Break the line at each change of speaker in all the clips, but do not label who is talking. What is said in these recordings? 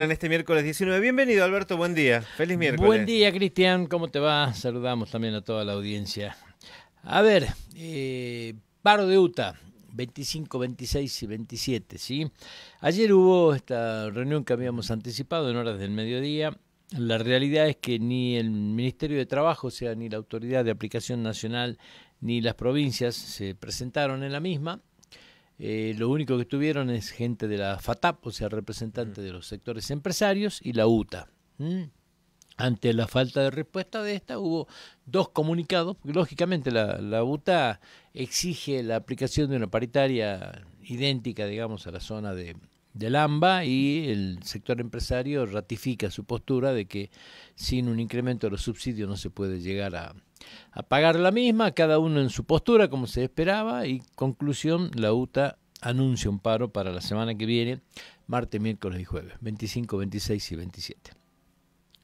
En este miércoles 19. Bienvenido, Alberto. Buen día. Feliz miércoles. Buen día,
Cristian. ¿Cómo te va? Saludamos también a toda la audiencia. A ver, eh, paro de UTA, 25, 26 y 27, ¿sí? Ayer hubo esta reunión que habíamos anticipado en horas del mediodía. La realidad es que ni el Ministerio de Trabajo, o sea, ni la Autoridad de Aplicación Nacional, ni las provincias se presentaron en la misma. Eh, lo único que tuvieron es gente de la FATAP, o sea, representantes mm. de los sectores empresarios, y la UTA. Ante la falta de respuesta de esta, hubo dos comunicados. Lógicamente, la, UTA exige la aplicación de una paritaria idéntica, digamos, a la zona de, del y el sector empresario ratifica su postura de que sin un incremento de los subsidios no se puede llegar a, a pagar la misma, cada uno en su postura como se esperaba y conclusión, la UTA anuncia un paro para la semana que viene, martes, miércoles y jueves, 25, 26 y 27.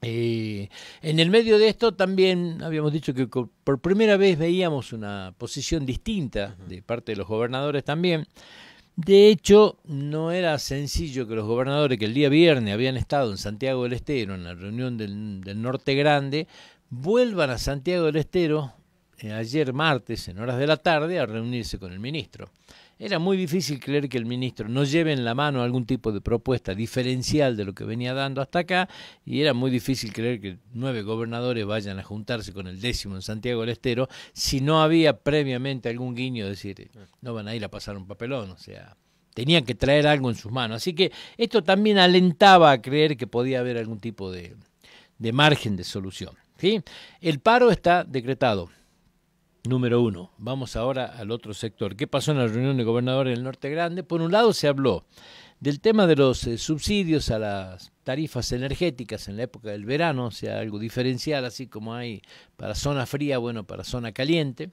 Eh, en el medio de esto también habíamos dicho que por primera vez veíamos una posición distinta de parte de los gobernadores también. De hecho, no era sencillo que los gobernadores que el día viernes habían estado en Santiago del Estero, en la reunión del Norte Grande, vuelvan a Santiago del Estero eh, ayer martes en horas de la tarde a reunirse con el ministro. Era muy difícil creer que el ministro no lleve en la mano algún tipo de propuesta diferencial de lo que venía dando hasta acá y era muy difícil creer que nueve gobernadores vayan a juntarse con el décimo en Santiago del Estero si no había previamente algún guiño de decir eh, no van a ir a pasar un papelón, o sea, tenían que traer algo en sus manos. Así que esto también alentaba a creer que podía haber algún tipo de, de margen de solución. El paro está decretado. Número uno. Vamos ahora al otro sector. ¿Qué pasó en la reunión de gobernadores del Norte Grande? Por un lado se habló del tema de los eh, subsidios a las tarifas energéticas en la época del verano, o sea, algo diferencial, así como hay para zona fría, bueno, para zona caliente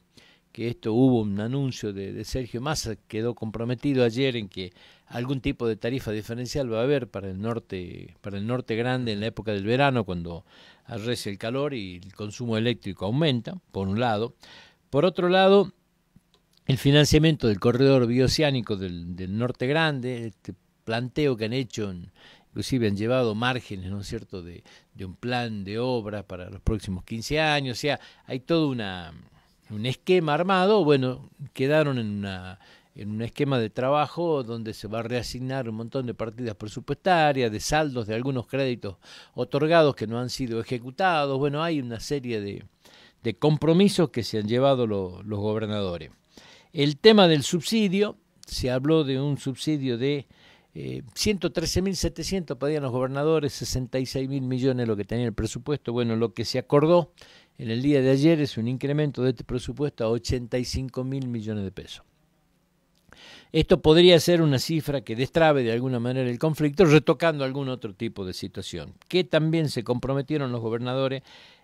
que esto hubo un anuncio de, Sergio Massa, quedó comprometido ayer en que algún tipo de tarifa diferencial va a haber para el norte, para el norte grande en la época del verano, cuando arrece el calor y el consumo eléctrico aumenta, por un lado. Por otro lado, el financiamiento del corredor bioceánico del, norte grande, este planteo que han hecho inclusive han llevado márgenes, ¿no es cierto?, de, de un plan de obra para los próximos 15 años, o sea, hay toda una un esquema armado, bueno, quedaron en una en un esquema de trabajo donde se va a reasignar un montón de partidas presupuestarias, de saldos de algunos créditos otorgados que no han sido ejecutados. Bueno, hay una serie de, de compromisos que se han llevado los gobernadores. El tema del subsidio, se habló de un subsidio de eh, 113.700 pedían los gobernadores, 66.000 millones lo que tenía el presupuesto. Bueno, lo que se acordó en el día de ayer es un incremento de este presupuesto a 85 mil millones de pesos. Esto podría ser una cifra que destrabe de alguna manera el conflicto, retocando algún otro tipo de situación, que también se comprometieron los gobernadores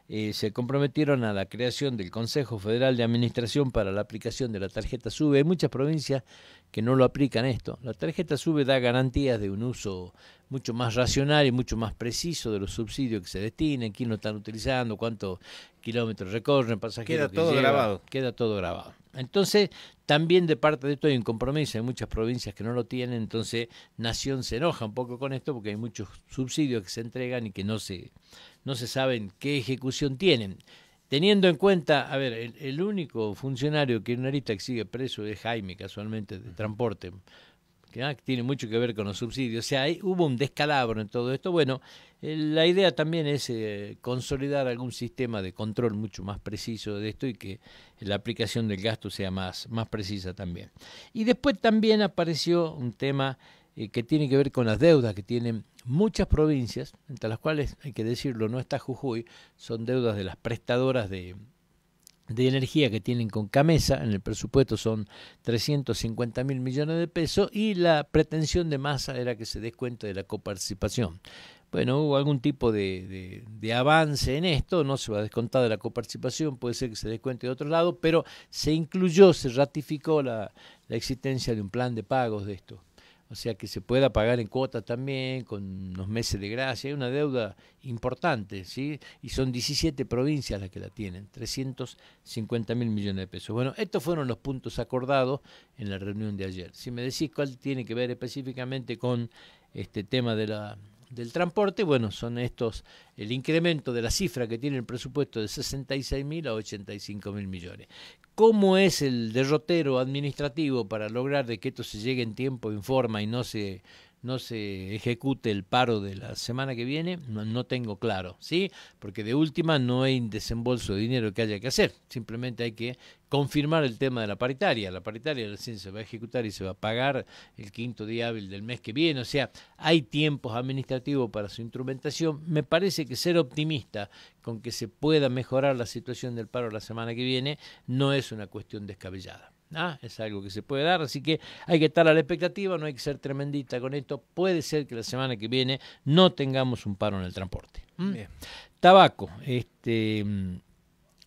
eh, se comprometieron a la creación del Consejo Federal de Administración para la aplicación de la tarjeta SUBE. Hay muchas provincias que no lo aplican esto. La tarjeta SUBE da garantías de un uso mucho más racional y mucho más preciso de los subsidios que se destinen, quién lo están utilizando, cuántos kilómetros recorren, pasajeros. Queda todo grabado. Queda todo grabado. Entonces, también de parte de esto hay un compromiso, hay muchas provincias que no lo tienen, entonces Nación se enoja un poco con esto porque hay muchos subsidios que se entregan y que no se, no se saben qué ejecución tienen. Teniendo en cuenta, a ver, el, único funcionario que en que sigue preso es Jaime, casualmente, de transporte, Ah, que tiene mucho que ver con los subsidios. O sea, hay, hubo un descalabro en todo esto. Bueno, eh, la idea también es eh, consolidar algún sistema de control mucho más preciso de esto y que la aplicación del gasto sea más, más precisa también. Y después también apareció un tema eh, que tiene que ver con las deudas que tienen muchas provincias, entre las cuales, hay que decirlo, no está Jujuy, son deudas de las prestadoras de, de energía que tienen con Camesa, en el presupuesto son 350 mil millones de pesos, y la pretensión de masa era que se descuente de la coparticipación. Bueno, hubo algún tipo de, avance en esto, no se va a descontar de la coparticipación, puede ser que se descuente de otro lado, pero se incluyó, se ratificó la existencia de un plan de pagos de esto o sea que se pueda pagar en cuotas también, con unos meses de gracia, hay una deuda importante, ¿sí? Y son 17 provincias las que la tienen, 350 mil millones de pesos. Bueno, estos fueron los puntos acordados en la reunión de ayer. Si me decís cuál tiene que ver específicamente con este tema de la del transporte, bueno, son estos, el incremento de la cifra que tiene el presupuesto de 66.000 mil a 85.000 mil millones. ¿Cómo es el derrotero administrativo para lograr de que esto se llegue en tiempo, en forma y no se, no se ejecute el paro de la semana que viene, no, tengo claro, ¿sí? Porque de última no hay desembolso de dinero que haya que hacer, simplemente hay que confirmar el tema de la paritaria. La paritaria recién se va a ejecutar y se va a pagar el quinto día hábil del mes que viene, o sea, hay tiempos administrativos para su instrumentación. Me parece que ser optimista con que se pueda mejorar la situación del paro la semana que viene no es una cuestión descabellada. Ah, es algo que se puede dar, así que hay que estar a la expectativa, no hay que ser tremendita con esto. Puede ser que la semana que viene no tengamos un paro en el transporte. Mm. Tabaco, este. Mm,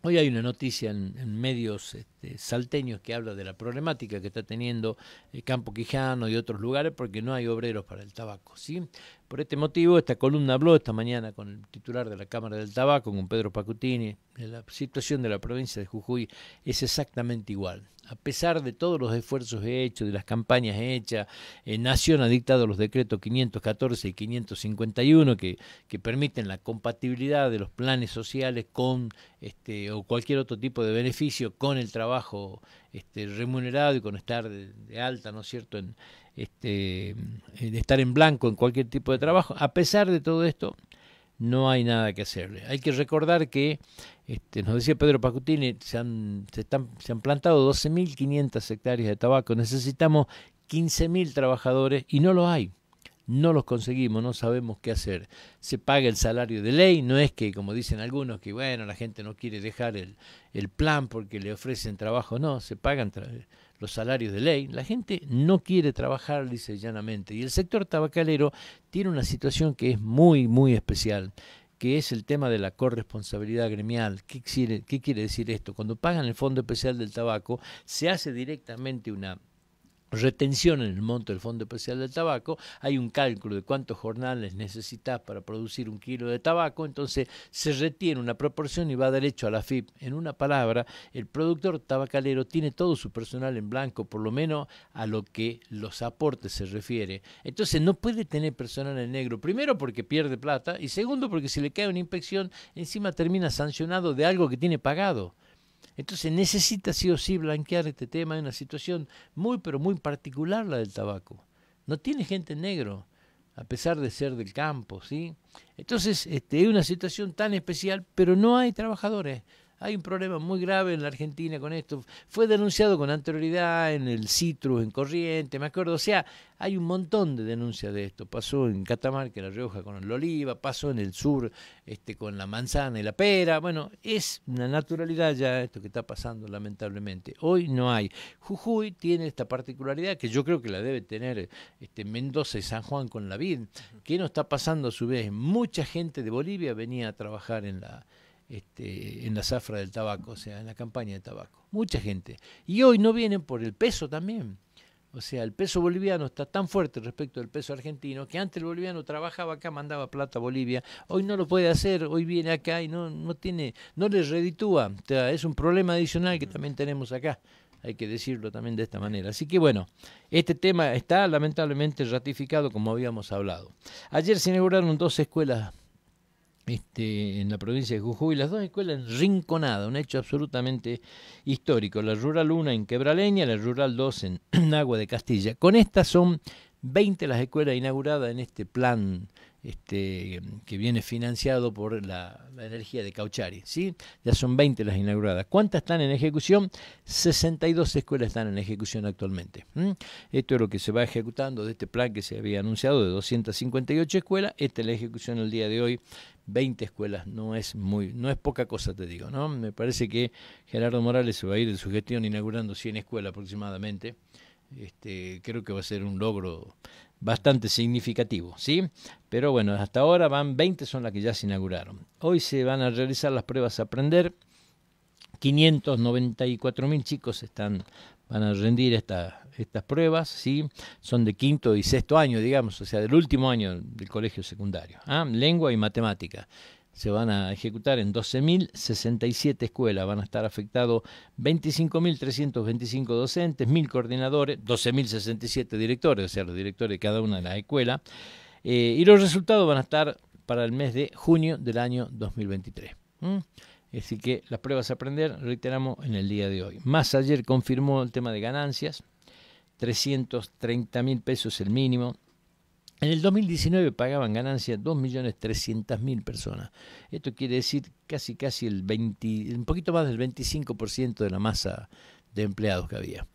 hoy hay una noticia en, medios este, salteños que habla de la problemática que está teniendo el eh, Campo Quijano y otros lugares porque no hay obreros para el tabaco. ¿sí? Por este motivo, esta columna habló esta mañana con el titular de la Cámara del Tabaco, con Pedro Pacutini. La situación de la provincia de Jujuy es exactamente igual. A pesar de todos los esfuerzos hechos, de las campañas hechas, eh, Nación ha dictado los decretos 514 y 551 que, que permiten la compatibilidad de los planes sociales con este, o cualquier otro tipo de beneficio con el trabajo este, remunerado y con estar de, alta, ¿no es cierto?, en, este, eh, estar en blanco en cualquier tipo de trabajo. A pesar de todo esto, no hay nada que hacerle. Hay que recordar que, este, nos decía Pedro Pacutini, se han, se están, se han plantado 12.500 hectáreas de tabaco, necesitamos 15.000 trabajadores y no lo hay no los conseguimos, no sabemos qué hacer. Se paga el salario de ley, no es que, como dicen algunos, que bueno, la gente no quiere dejar el, plan porque le ofrecen trabajo, no, se pagan los salarios de ley. La gente no quiere trabajar, dice llanamente. Y el sector tabacalero tiene una situación que es muy, muy especial que es el tema de la corresponsabilidad gremial. ¿Qué quiere, decir esto? Cuando pagan el Fondo Especial del Tabaco, se hace directamente una, retención en el monto del Fondo Especial del Tabaco, hay un cálculo de cuántos jornales necesitas para producir un kilo de tabaco, entonces se retiene una proporción y va derecho a la FIP. En una palabra, el productor tabacalero tiene todo su personal en blanco, por lo menos a lo que los aportes se refiere. Entonces no puede tener personal en negro, primero porque pierde plata y segundo porque si le cae una inspección, encima termina sancionado de algo que tiene pagado. Entonces necesita sí o sí blanquear este tema en una situación muy, pero muy particular la del tabaco. No tiene gente negro, a pesar de ser del campo, ¿sí? Entonces, este, es una situación tan especial, pero no hay trabajadores, hay un problema muy grave en la Argentina con esto. Fue denunciado con anterioridad en el Citrus, en Corriente, me acuerdo. O sea, hay un montón de denuncias de esto. Pasó en Catamarca, La Rioja con el oliva, pasó en el sur este, con la manzana y la pera. Bueno, es una naturalidad ya esto que está pasando, lamentablemente. Hoy no hay. Jujuy tiene esta particularidad que yo creo que la debe tener este, Mendoza y San Juan con la vid, ¿Qué no está pasando a su vez. Mucha gente de Bolivia venía a trabajar en la este, en la zafra del tabaco, o sea, en la campaña de tabaco. Mucha gente. Y hoy no vienen por el peso también. O sea, el peso boliviano está tan fuerte respecto del peso argentino que antes el boliviano trabajaba acá, mandaba plata a Bolivia, hoy no lo puede hacer, hoy viene acá y no, no tiene, no le reditúa. sea, es un problema adicional que también tenemos acá. Hay que decirlo también de esta manera. Así que bueno, este tema está lamentablemente ratificado como habíamos hablado. Ayer se inauguraron dos escuelas este, en la provincia de Jujuy, las dos escuelas en Rinconada, un hecho absolutamente histórico, la Rural 1 en Quebraleña, la Rural 2 en Agua de Castilla. Con estas son 20 las escuelas inauguradas en este plan este, que viene financiado por la, energía de Cauchari. ¿sí? Ya son 20 las inauguradas. ¿Cuántas están en ejecución? 62 escuelas están en ejecución actualmente. Esto es lo que se va ejecutando de este plan que se había anunciado de 258 escuelas. Esta es la ejecución el día de hoy. 20 escuelas no es muy no es poca cosa te digo no me parece que Gerardo Morales se va a ir de su gestión inaugurando 100 escuelas aproximadamente este, creo que va a ser un logro bastante significativo, ¿sí? Pero bueno, hasta ahora van 20, son las que ya se inauguraron. Hoy se van a realizar las pruebas a aprender. 594 mil chicos están, van a rendir estas pruebas, ¿sí? Son de quinto y sexto año, digamos, o sea, del último año del colegio secundario. ¿ah? Lengua y matemática se van a ejecutar en 12.067 escuelas, van a estar afectados 25.325 docentes, 1.000 coordinadores, 12.067 directores, o sea, los directores de cada una de las escuelas, eh, y los resultados van a estar para el mes de junio del año 2023. Así que las pruebas a aprender, reiteramos, en el día de hoy. Más ayer confirmó el tema de ganancias, 330 mil pesos el mínimo, en el 2019 pagaban ganancias 2.300.000 personas. Esto quiere decir casi casi el un poquito más del 25% de la masa de empleados que había.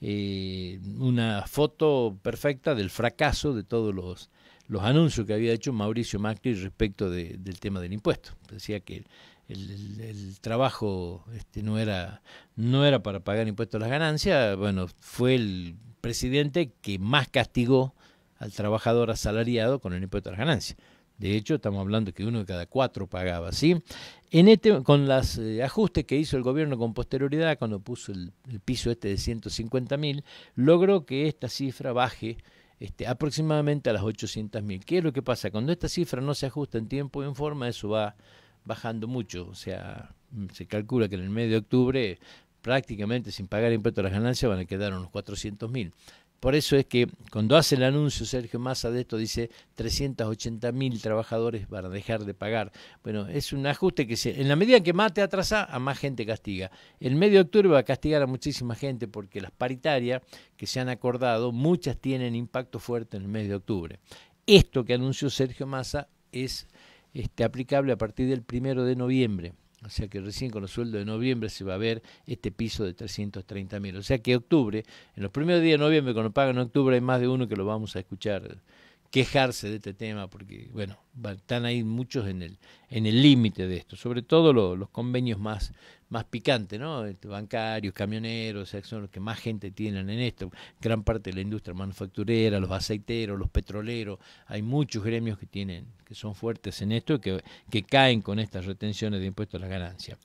Eh, una foto perfecta del fracaso de todos los, los anuncios que había hecho Mauricio Macri respecto del tema del impuesto. Decía que el, trabajo este, no, era, no era para pagar impuestos a las ganancias. Bueno, fue el presidente que más castigó al trabajador asalariado con el impuesto a las ganancias. De hecho, estamos hablando que uno de cada cuatro pagaba, ¿sí? En este, con los eh, ajustes que hizo el gobierno con posterioridad, cuando puso el, piso este de 150 mil, logró que esta cifra baje este, aproximadamente a las 800 mil. ¿Qué es lo que pasa? Cuando esta cifra no se ajusta en tiempo y en forma, eso va bajando mucho. O sea, mm, se calcula que en el medio de octubre prácticamente sin pagar impuesto a las ganancias van a quedar unos 400 mil. Por eso es que cuando hace el anuncio Sergio Massa de esto dice 380 mil trabajadores van a dejar de pagar. Bueno, es un ajuste que se, en la medida que más te atrasa, a más gente castiga. El mes de octubre va a castigar a muchísima gente porque las paritarias que se han acordado, muchas tienen impacto fuerte en el mes de octubre. Esto que anunció Sergio Massa es este, aplicable a partir del primero de noviembre. O sea que recién con los sueldos de noviembre se va a ver este piso de 330 mil. O sea que octubre, en los primeros días de noviembre, cuando pagan en octubre, hay más de uno que lo vamos a escuchar quejarse de este tema, porque bueno, están ahí muchos en el en el límite de esto, sobre todo los convenios más, más picantes, ¿no? Este, bancarios, camioneros, son los que más gente tienen en esto, gran parte de la industria manufacturera, los aceiteros, los petroleros, hay muchos gremios que tienen, que son fuertes en esto, que, que caen con estas retenciones de impuestos a las ganancias.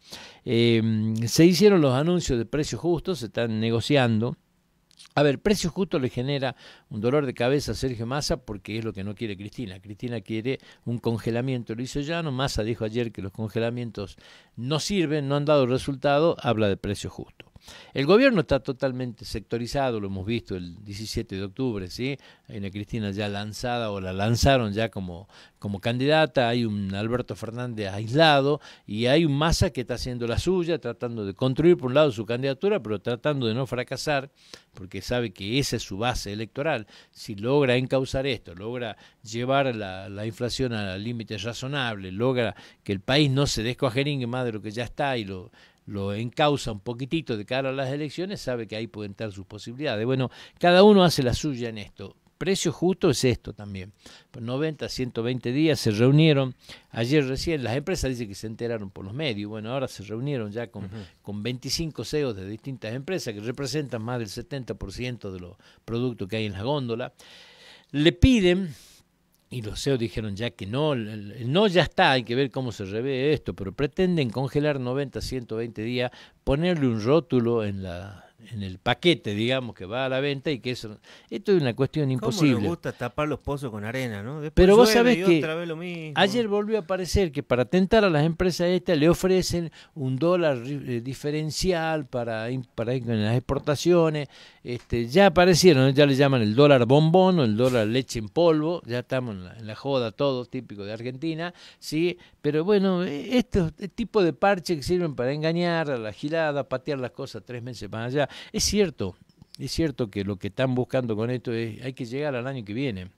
Eh, se hicieron los anuncios de precios justos, se están negociando. A ver, precio justo le genera un dolor de cabeza a Sergio Massa porque es lo que no quiere Cristina. Cristina quiere un congelamiento, lo hizo Llano. Massa dijo ayer que los congelamientos no sirven, no han dado resultado, habla de precio justo. El gobierno está totalmente sectorizado, lo hemos visto el 17 de octubre, ¿sí? Hay una Cristina ya lanzada o la lanzaron ya como, como candidata, hay un Alberto Fernández aislado y hay un Massa que está haciendo la suya, tratando de construir por un lado su candidatura, pero tratando de no fracasar, que sabe que esa es su base electoral, si logra encauzar esto, logra llevar la, inflación a límites razonables, logra que el país no se descojeringue más de lo que ya está y lo, lo encausa un poquitito de cara a las elecciones, sabe que ahí pueden estar sus posibilidades. Bueno, cada uno hace la suya en esto precio justo es esto también. 90, 120 días se reunieron. Ayer recién las empresas dicen que se enteraron por los medios. Bueno, ahora se reunieron ya con, con 25 CEOs de distintas empresas que representan más del 70% de los productos que hay en la góndola. Le piden y los CEOs dijeron ya que no, no ya está, hay que ver cómo se revé esto, pero pretenden congelar 90, 120 días, ponerle un rótulo en la en el paquete, digamos, que va a la venta y que eso... Esto es una cuestión imposible. ¿Cómo le gusta
tapar los pozos con arena, no? Pero vos sabés que
ayer volvió a aparecer que para tentar a las empresas estas le ofrecen un dólar eh, diferencial para, para en las exportaciones. Este, ya aparecieron, ya le llaman el dólar bombón o el dólar leche en polvo, ya estamos en la, joda todo, típico de Argentina, ¿sí? Pero bueno, eh, estos este tipos de parches que sirven para engañar a la gilada, patear las cosas tres meses más allá, es cierto, es cierto que lo que están buscando con esto es hay que llegar al año que viene.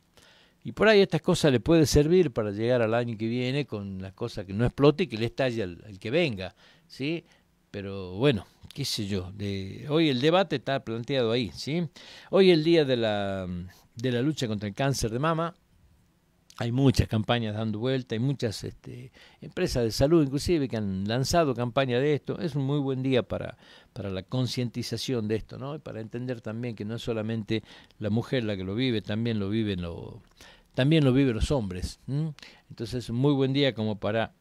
Y por ahí estas cosas le pueden servir para llegar al año que viene con las cosas que no explote y que le estalle al, que venga, ¿sí? Pero bueno, qué sé yo. De, hoy el debate está planteado ahí, ¿sí? Hoy el día de la, de la lucha contra el cáncer de mama. Hay muchas campañas dando vuelta, hay muchas este, empresas de salud inclusive que han lanzado campaña de esto. Es un muy buen día para, para la concientización de esto, ¿no? Y para entender también que no es solamente la mujer la que lo vive, también lo viven, lo, también lo viven los hombres. Entonces es un muy buen día como para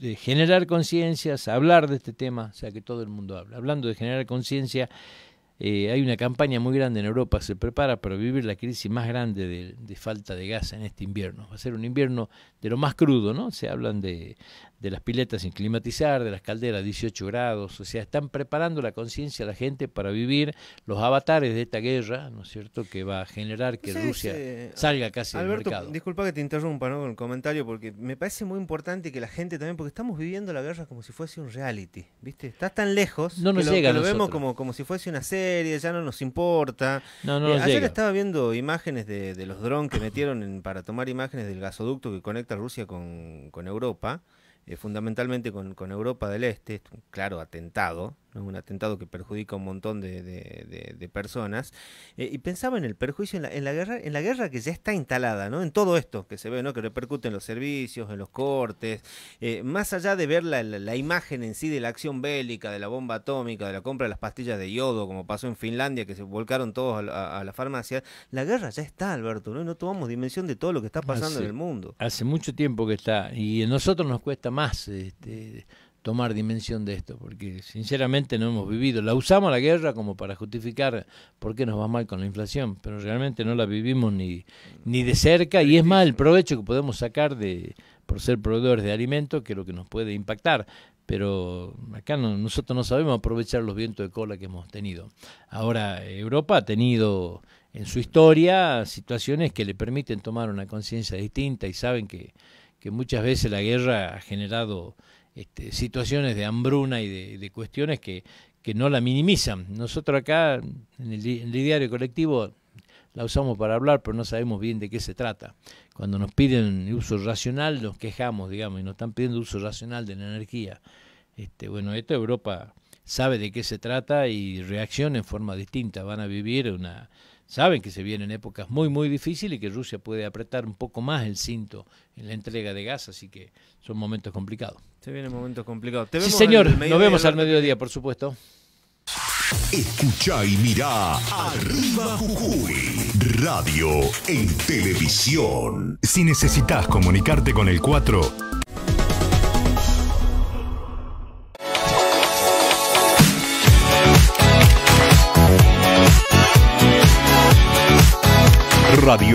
eh, generar conciencias, hablar de este tema, o sea que todo el mundo habla. Hablando de generar conciencia, eh, hay una campaña muy grande en Europa, se prepara para vivir la crisis más grande de, de, falta de gas en este invierno. Va a ser un invierno de lo más crudo, ¿no? Se hablan de, de las piletas sin climatizar, de las calderas 18 grados, o sea, están preparando la conciencia de la gente para vivir los avatares de esta guerra, ¿no es cierto?, que va a generar que Rusia salga casi del mercado.
Disculpa que te interrumpa ¿no? con el comentario, porque me parece muy importante que la gente también, porque estamos viviendo la guerra como si fuese un reality, ¿viste? Estás tan lejos no que lo, vemos como, como si fuese una serie, ya no nos importa. No, no eh, ayer estaba viendo imágenes de, los drones que metieron para tomar imágenes del gasoducto que conecta Rusia con, con Europa. Eh, fundamentalmente con, con, Europa del Este, claro, atentado, un atentado que perjudica a un montón de, personas, eh, y pensaba en el perjuicio, en la, guerra, en la guerra que ya está instalada, ¿no? En todo esto que se ve, ¿no? Que repercute en los servicios, en los cortes, eh, más allá de ver la, la, imagen en sí de la acción bélica, de la bomba atómica, de la compra de las pastillas de yodo, como pasó en Finlandia, que se volcaron todos a, la farmacia, la guerra ya está, Alberto, ¿no? no tomamos dimensión de todo lo que está pasando en el
mundo. Hace mucho tiempo que está, y a nosotros nos cuesta más, este tomar dimensión de esto, porque sinceramente no hemos vivido. La usamos la guerra como para justificar por qué nos va mal con la inflación, pero realmente no la vivimos ni, ni de cerca y es más el provecho que podemos sacar de por ser proveedores de alimentos que es lo que nos puede impactar. Pero acá nosotros no sabemos aprovechar los vientos de cola que hemos tenido. Ahora, Europa ha tenido en su historia situaciones que le permiten tomar una conciencia distinta y saben que, que muchas veces la guerra ha generado este, situaciones de hambruna y de, cuestiones que, que, no la minimizan. Nosotros acá, en el, diario colectivo, la usamos para hablar, pero no sabemos bien de qué se trata. Cuando nos piden uso racional, nos quejamos, digamos, y nos están pidiendo uso racional de la energía. Este, bueno, esto Europa sabe de qué se trata y reacciona en forma distinta. Van a vivir una, saben que se vienen épocas muy, muy difíciles y que Rusia puede apretar un poco más el cinto en la entrega de gas, así que son momentos complicados.
Se vienen momentos complicados. sí, señor, nos vemos al mediodía, por supuesto. Escucha y mira
Arriba Jujuy
Radio en televisión. Si necesitas comunicarte con el 4 Radio.